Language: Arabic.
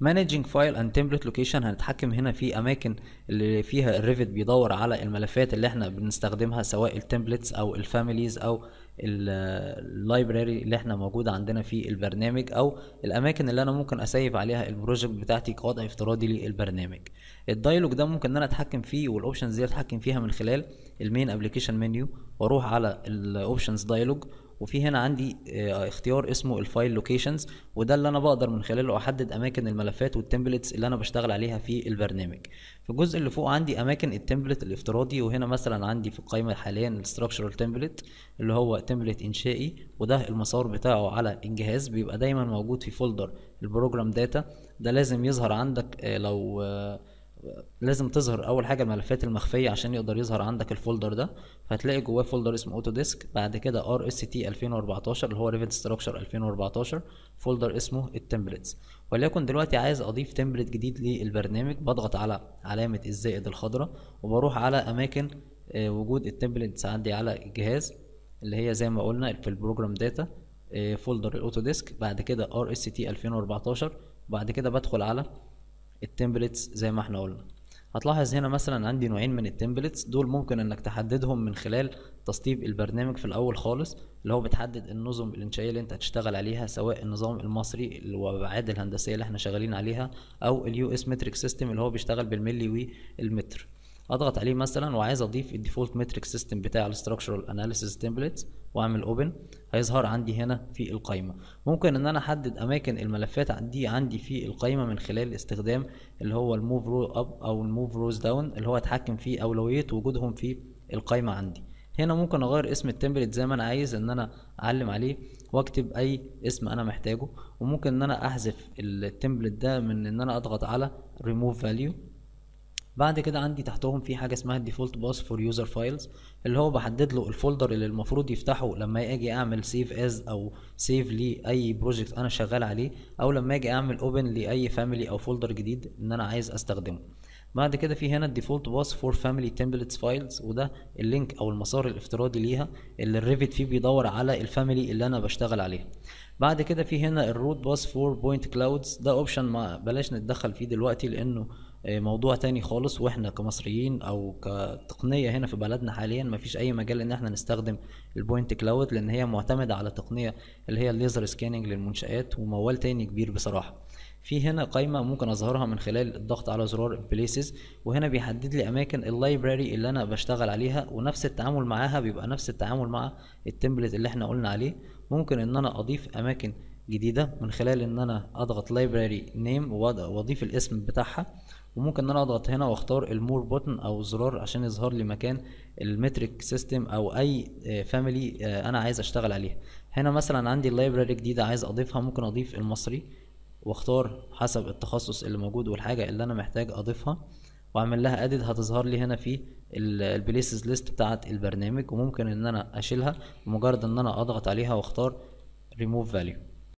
مانجينج فايل اند تمبلت لوكيشن هنتحكم هنا في اماكن اللي فيها الريفت بيدور على الملفات اللي احنا بنستخدمها سواء التمبلتس او الفاميليز او اللايبراري اللي احنا موجوده عندنا في البرنامج او الاماكن اللي انا ممكن اسيف عليها البروجكت بتاعتي كوضع افتراضي للبرنامج الدايلوج ده ممكن ان انا اتحكم فيه والاوبشنز دي اتحكم فيها من خلال المين ابلكيشن منيو واروح على الاوبشنز دايلوج وفي هنا عندي آه، اختيار اسمه الفايل لوكيشنز وده اللي انا بقدر من خلاله احدد اماكن الملفات والتمبلتس اللي انا بشتغل عليها في البرنامج في الجزء اللي فوق عندي اماكن التمبلت الافتراضي وهنا مثلا عندي في القائمه حاليا الاستراكشرال تمبلت اللي هو تمبلت انشائي وده المسار بتاعه على الجهاز بيبقى دايما موجود في فولدر البروجرام داتا ده لازم يظهر عندك آه، لو آه، لازم تظهر اول حاجه الملفات المخفيه عشان يقدر يظهر عندك الفولدر ده فهتلاقي جواه فولدر اسمه اوتو ديسك بعد كده ار اس تي 2014 اللي هو ريفت ستراكشر 2014 فولدر اسمه التمبلتس وليكن دلوقتي عايز اضيف تمبلت جديد للبرنامج بضغط على علامه الزائد الخضراء وبروح على اماكن آه، وجود التمبلتس عندي على الجهاز اللي هي زي ما قلنا في البروجرام داتا آه، فولدر الاوتو ديسك بعد كده ار اس تي 2014 بعد كده بدخل على التمبلتس زي ما احنا قلنا هتلاحظ هنا مثلا عندي نوعين من التمبلتس دول ممكن انك تحددهم من خلال تسطيب البرنامج في الاول خالص اللي هو بتحدد النظم الانشائيه اللي انت هتشتغل عليها سواء النظام المصري والابعاد الهندسيه اللي احنا شغالين عليها او اليو اس متريك سيستم اللي هو بيشتغل بالملي والمتر اضغط عليه مثلا وعايز اضيف الديفولت متريك سيستم بتاع الاستراكشرال اناليسيس تمبلتس واعمل اوبن هيظهر عندي هنا في القائمه ممكن ان انا احدد اماكن الملفات دي عندي في القائمه من خلال استخدام اللي هو الموف رو اب او الموف روز داون اللي هو اتحكم في اولويه وجودهم في القائمه عندي هنا ممكن اغير اسم التمبلت زي ما انا عايز ان انا اعلم عليه واكتب اي اسم انا محتاجه وممكن ان انا احذف التمبلت ده من ان انا اضغط على ريموف فاليو بعد كده عندي تحتهم في حاجه اسمها الديفولت باس فور يوزر فايلز اللي هو بحدد له الفولدر اللي المفروض يفتحه لما اجي اعمل سيف از او سيف لاي بروجكت انا شغال عليه او لما اجي اعمل اوبن لاي فاميلي او فولدر جديد ان انا عايز استخدمه بعد كده في هنا الديفولت باس فور فاميلي تمبلتس فايلز وده اللينك او المسار الافتراضي ليها اللي الريفت فيه بيدور على الفاميلي اللي انا بشتغل عليها بعد كده في هنا الروت باس فور بوينت كلاودز ده اوبشن ما بلاش نتدخل فيه دلوقتي لانه آه، موضوع تاني خالص واحنا كمصريين او كتقنيه هنا في بلدنا حاليا مفيش اي مجال ان احنا نستخدم البوينت كلاود لان هي معتمده على تقنيه اللي هي الليزر سكاننج للمنشات وموال تاني كبير بصراحه في هنا قائمه ممكن اظهرها من خلال الضغط على زرار بليسز وهنا بيحدد لي اماكن اللايبراري اللي انا بشتغل عليها ونفس التعامل معاها بيبقى نفس التعامل مع التمبلت اللي احنا قلنا عليه ممكن ان انا اضيف اماكن جديده من خلال ان انا اضغط library name واضيف الاسم بتاعها وممكن ان انا اضغط هنا واختار المور بوتن او زرار عشان يظهر لي مكان المتريك سيستم او اي فاميلي آه، آه، انا عايز اشتغل عليها هنا مثلا عندي اللايبراري جديده عايز اضيفها ممكن اضيف المصري واختار حسب التخصص اللي موجود والحاجه اللي انا محتاج اضيفها واعمل لها اديت هتظهر لي هنا في البليسز ليست بتاعه البرنامج وممكن ان انا اشيلها بمجرد ان انا اضغط عليها واختار ريموف فاليو